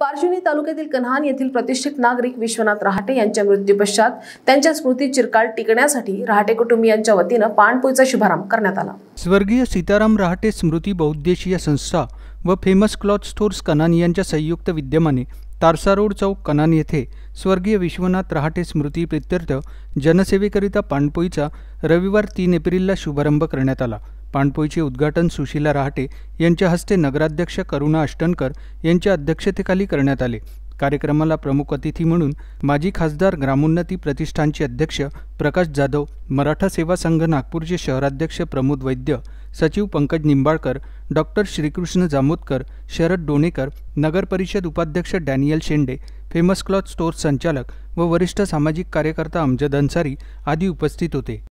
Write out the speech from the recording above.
पार्श्वनी तालुक्यातील कन्हान येथील प्रतिष्ठित नागरिक विश्वनाथ रहाटे यांच्या पश्चात त्यांच्या स्मृती चिरकाळ टिकण्यासाठी रहाटे कुटुंबियांच्या वतीनं पाणपोईचा शुभारंभ करण्यात आला स्वर्गीय सीताराम रहाटे स्मृती बहुद्देशीय संस्था व फेमस क्लॉथ स्टोर्स कनान यांच्या संयुक्त विद्यमाने तारसा रोड चौक कनान येथे स्वर्गीय विश्वनाथ रहाटे स्मृती प्रित्यर्थ जनसेवेकरिता पाणपोईचा रविवार तीन एप्रिलला शुभारंभ करण्यात आला पाणपोईचे उद्घाटन सुशीला रहाटे यांच्या हस्ते नगराध्यक्ष करुणा अष्टनकर यांच्या अध्यक्षतेखाली करण्यात आले कार्यक्रमाला प्रमुख अतिथी म्हणून माजी खासदार ग्रामोन्नती प्रतिष्ठानचे अध्यक्ष प्रकाश जाधव मराठा सेवा संघ नागपूरचे शहराध्यक्ष प्रमोद वैद्य सचिव पंकज निंबाळकर डॉक्टर श्रीकृष्ण जामोदकर शरद डोणेकर नगरपरिषद उपाध्यक्ष Daniel Shende Famous Cloth Store संचालक व वरिष्ठ सामाजिक कार्यकर्ता अमजद अन्सारी आदी उपस्थित होते